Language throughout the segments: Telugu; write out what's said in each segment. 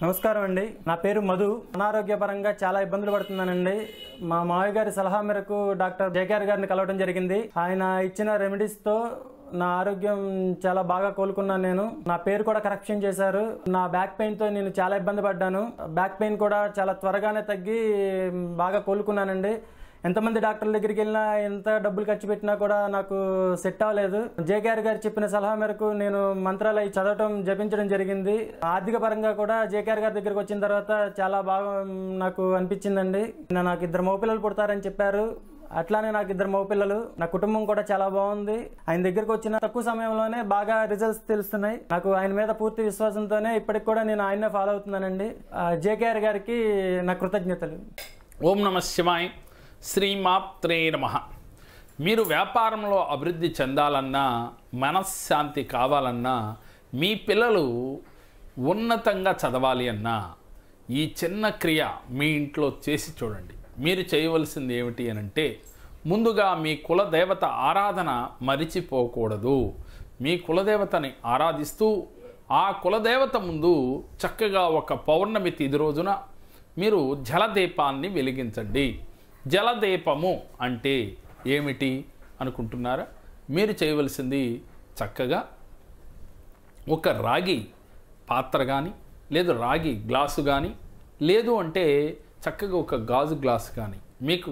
నమస్కారం అండి నా పేరు మధు అనారోగ్యపరంగా చాలా ఇబ్బందులు పడుతున్నానండి మా మావి గారి సలహా మేరకు డాక్టర్ జేకేఆర్ గారిని కలవడం జరిగింది ఆయన ఇచ్చిన రెమెడీస్తో నా ఆరోగ్యం చాలా బాగా కోలుకున్నాను నేను నా పేరు కూడా కరెక్షన్ చేశారు నా బ్యాక్ పెయిన్తో నేను చాలా ఇబ్బంది పడ్డాను బ్యాక్ పెయిన్ కూడా చాలా త్వరగానే తగ్గి బాగా కోలుకున్నానండి ఎంతమంది డాక్టర్ల దగ్గరికి వెళ్ళినా ఎంత డబ్బులు ఖర్చు పెట్టినా కూడా నాకు సెట్ అవ్వలేదు జేకేఆర్ గారు చెప్పిన సలహా మేరకు నేను అవి చదవటం జపించడం జరిగింది ఆర్థిక పరంగా కూడా జేకేఆర్ గారి దగ్గరకు వచ్చిన తర్వాత చాలా బాగా నాకు అనిపించిందండి నాకు ఇద్దరు మగపిల్లలు పుడతారని చెప్పారు అట్లానే నాకు ఇద్దరు మగపిల్లలు నా కుటుంబం కూడా చాలా బాగుంది ఆయన దగ్గరకు వచ్చిన తక్కువ సమయంలోనే బాగా రిజల్ట్స్ తెలుస్తున్నాయి నాకు ఆయన మీద పూర్తి విశ్వాసంతోనే ఇప్పటికి కూడా నేను ఆయన్నే ఫాలో అవుతున్నానండి జేకేఆర్ గారికి నా కృతజ్ఞతలు ఓం నమ శివాయి శ్రీమాత్రే నమ మీరు వ్యాపారంలో అభివృద్ధి చెందాలన్నా మనశ్శాంతి కావాలన్నా మీ పిల్లలు ఉన్నతంగా చదవాలి అన్నా ఈ చిన్న క్రియ మీ ఇంట్లో చేసి చూడండి మీరు చేయవలసింది ఏమిటి అని అంటే ముందుగా మీ కులదేవత ఆరాధన మరిచిపోకూడదు మీ కులదేవతని ఆరాధిస్తూ ఆ కులదేవత ముందు చక్కగా ఒక పౌర్ణమి తిది రోజున మీరు జలదీపాన్ని వెలిగించండి జలదీపము అంటే ఏమిటి అనుకుంటున్నారా మీరు చేయవలసింది చక్కగా ఒక రాగి పాత్ర కానీ లేదు రాగి గ్లాసు కానీ లేదు అంటే చక్కగా ఒక గాజు గ్లాసు కానీ మీకు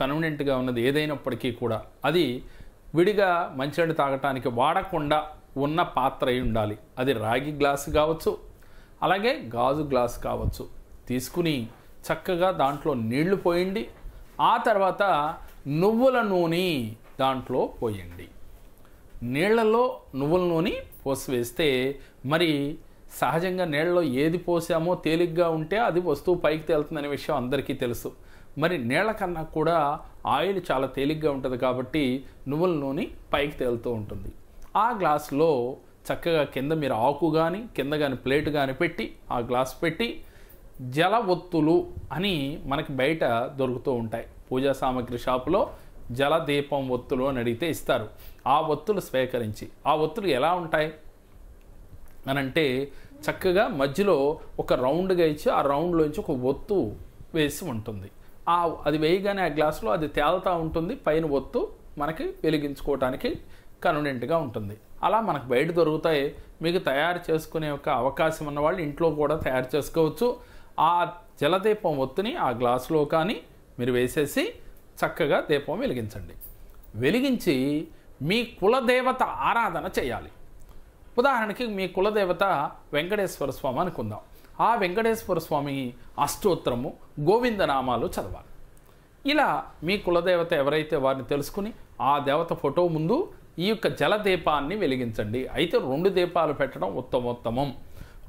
కన్వీనియంట్గా ఉన్నది ఏదైనప్పటికీ కూడా అది విడిగా మంచినీళ్ళు తాగటానికి వాడకుండా ఉన్న పాత్ర అయి ఉండాలి అది రాగి గ్లాసు కావచ్చు అలాగే గాజు గ్లాసు కావచ్చు తీసుకుని చక్కగా దాంట్లో నీళ్లు పోయండి ఆ తర్వాత నువ్వుల నూనె దాంట్లో పోయండి నీళ్లలో నువ్వుల నూనె పోసివేస్తే మరి సహజంగా నీళ్ళలో ఏది పోసామో తేలిగ్గా ఉంటే అది వస్తువు పైకి తేలుతుందనే విషయం అందరికీ తెలుసు మరి నీళ్ళ కన్నా కూడా ఆయిల్ చాలా తేలిగ్గా ఉంటుంది కాబట్టి నువ్వుల నూనె పైకి తేలుతూ ఉంటుంది ఆ గ్లాస్లో చక్కగా కింద మీరు ఆకు కానీ కింద కానీ ప్లేట్ కానీ పెట్టి ఆ గ్లాస్ పెట్టి జల ఒత్తులు అని మనకి బయట దొరుకుతూ ఉంటాయి పూజా సామాగ్రి షాపులో జల దీపం ఒత్తులు అని అడిగితే ఇస్తారు ఆ ఒత్తులు స్వీకరించి ఆ ఒత్తులు ఎలా ఉంటాయి అని అంటే చక్కగా మధ్యలో ఒక రౌండ్గా ఇచ్చి ఆ రౌండ్లోంచి ఒక ఒత్తు వేసి ఉంటుంది ఆ అది వేయగానే ఆ గ్లాసులో అది తేలుతూ ఉంటుంది పైన ఒత్తు మనకి వెలిగించుకోవటానికి కన్వీనియంట్గా ఉంటుంది అలా మనకు బయట దొరుకుతాయి మీకు తయారు చేసుకునే ఒక అవకాశం ఉన్న వాళ్ళు ఇంట్లో కూడా తయారు చేసుకోవచ్చు ఆ జలదీపం ఒత్తిని ఆ గ్లాసులో కానీ మీరు వేసేసి చక్కగా దీపం వెలిగించండి వెలిగించి మీ కులదేవత ఆరాధన చేయాలి ఉదాహరణకి మీ కులదేవత వెంకటేశ్వర స్వామి అనుకుందాం ఆ వెంకటేశ్వర స్వామి అష్టోత్తరము గోవిందనామాలు చదవాలి ఇలా మీ కులదేవత ఎవరైతే వారిని తెలుసుకుని ఆ దేవత ఫోటో ముందు ఈ యొక్క జలదీపాన్ని వెలిగించండి అయితే రెండు దీపాలు పెట్టడం ఉత్తమోత్తమం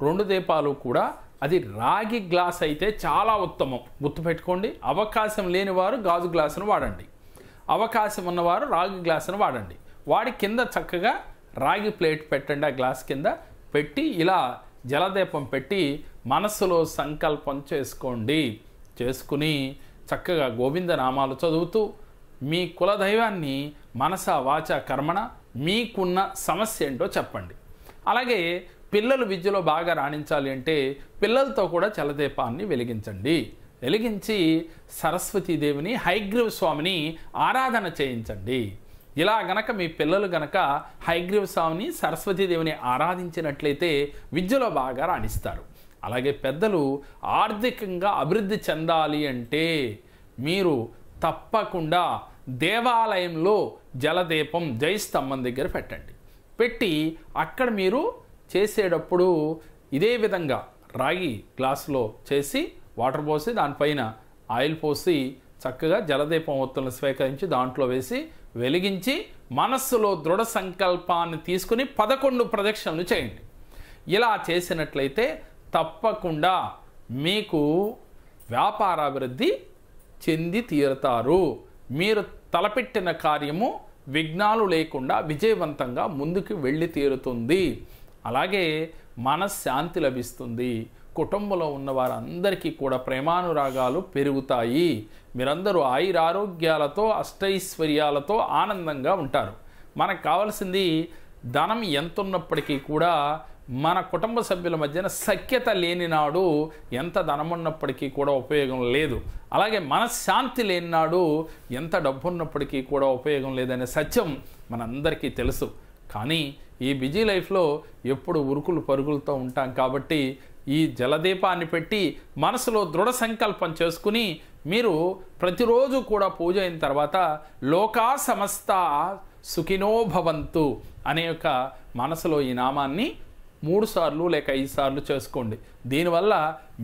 రెండు దీపాలు కూడా అది రాగి గ్లాస్ అయితే చాలా ఉత్తమం గుర్తుపెట్టుకోండి అవకాశం లేని వారు గాజు గ్లాసును వాడండి అవకాశం ఉన్నవారు రాగి గ్లాసును వాడండి వాడి కింద చక్కగా రాగి ప్లేట్ పెట్టండి ఆ గ్లాస్ కింద పెట్టి ఇలా జలదీపం పెట్టి మనస్సులో సంకల్పం చేసుకోండి చేసుకుని చక్కగా గోవింద నామాలు చదువుతూ మీ కులదైవాన్ని మనస వాచ కర్మణ మీకున్న సమస్య ఏంటో చెప్పండి అలాగే పిల్లలు విద్యలో బాగా రాణించాలి అంటే పిల్లలతో కూడా చలదీపాన్ని వెలిగించండి వెలిగించి సరస్వతీదేవిని హైగ్రీవ స్వామిని ఆరాధన చేయించండి ఇలా గనక మీ పిల్లలు గనక హైగ్రీవ స్వామిని సరస్వతీదేవిని ఆరాధించినట్లయితే విద్యలో బాగా రాణిస్తారు అలాగే పెద్దలు ఆర్థికంగా అభివృద్ధి చెందాలి అంటే మీరు తప్పకుండా దేవాలయంలో జలదీపం జయస్తంభం దగ్గర పెట్టండి పెట్టి అక్కడ మీరు చేసేటప్పుడు ఇదే విధంగా రాగి గ్లాసులో చేసి వాటర్ పోసి దానిపైన ఆయిల్ పోసి చక్కగా జలదీపం ఒత్తులను స్వీకరించి దాంట్లో వేసి వెలిగించి మనస్సులో దృఢ సంకల్పాన్ని తీసుకుని పదకొండు ప్రదక్షిణలు చేయండి ఇలా చేసినట్లయితే తప్పకుండా మీకు వ్యాపారాభివృద్ధి చెంది తీరుతారు మీరు తలపెట్టిన కార్యము విఘ్నాలు లేకుండా విజయవంతంగా ముందుకు వెళ్ళి తీరుతుంది అలాగే మనశ్శాంతి లభిస్తుంది కుటుంబంలో ఉన్న వారందరికీ కూడా ప్రేమానురాగాలు పెరుగుతాయి మీరందరూ ఆయురారోగ్యాలతో అష్టైశ్వర్యాలతో ఆనందంగా ఉంటారు మనకు కావాల్సింది ధనం ఎంత ఉన్నప్పటికీ కూడా మన కుటుంబ సభ్యుల మధ్యన సఖ్యత లేని నాడు ఎంత ధనం ఉన్నప్పటికీ కూడా ఉపయోగం లేదు అలాగే మనశ్శాంతి లేని నాడు ఎంత డబ్బు ఉన్నప్పటికీ కూడా ఉపయోగం లేదనే సత్యం మనందరికీ తెలుసు కానీ ఈ బిజీ లైఫ్లో ఎప్పుడు ఉరుకులు పరుగులతో ఉంటాం కాబట్టి ఈ జలదీపాన్ని పెట్టి మనసులో దృఢ సంకల్పం చేసుకుని మీరు ప్రతిరోజు కూడా పూజ అయిన తర్వాత లోకా సమస్త సుఖినోభవంతు అనే యొక్క మనసులో ఈ నామాన్ని మూడు సార్లు లేక ఐదు సార్లు చేసుకోండి దీనివల్ల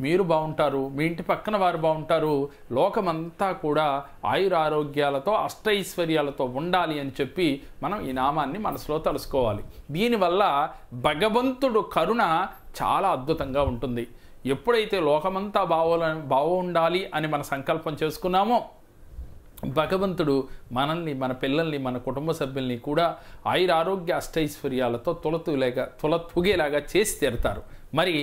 మీరు బాగుంటారు మీ ఇంటి పక్కన వారు బాగుంటారు లోకమంతా కూడా ఆయుర ఆరోగ్యాలతో అష్టైశ్వర్యాలతో ఉండాలి అని చెప్పి మనం ఈ నామాన్ని మనసులో తలుసుకోవాలి దీనివల్ల భగవంతుడు కరుణ చాలా అద్భుతంగా ఉంటుంది ఎప్పుడైతే లోకమంతా బావోల బాగుండాలి అని మన సంకల్పం చేసుకున్నామో భగవంతుడు మనల్ని మన పిల్లల్ని మన కుటుంబ సభ్యుల్ని కూడా ఆయురారోగ్య అష్టైశ్వర్యాలతో తొలతులేగా పుగేలాగా చేసి తీరుతారు మరి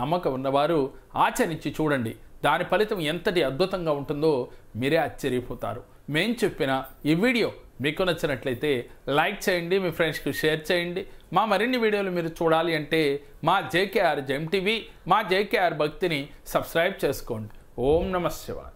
నమ్మకం ఉన్నవారు ఆచరించి చూడండి దాని ఫలితం ఎంతటి అద్భుతంగా ఉంటుందో మీరే ఆశ్చర్యపోతారు మేం చెప్పిన ఈ వీడియో మీకు నచ్చినట్లయితే లైక్ చేయండి మీ ఫ్రెండ్స్కి షేర్ చేయండి మా మరిన్ని వీడియోలు మీరు చూడాలి అంటే మా జేకేఆర్ జెమ్ టీవీ మా జేకేఆర్ భక్తిని సబ్స్క్రైబ్ చేసుకోండి ఓం నమ శివా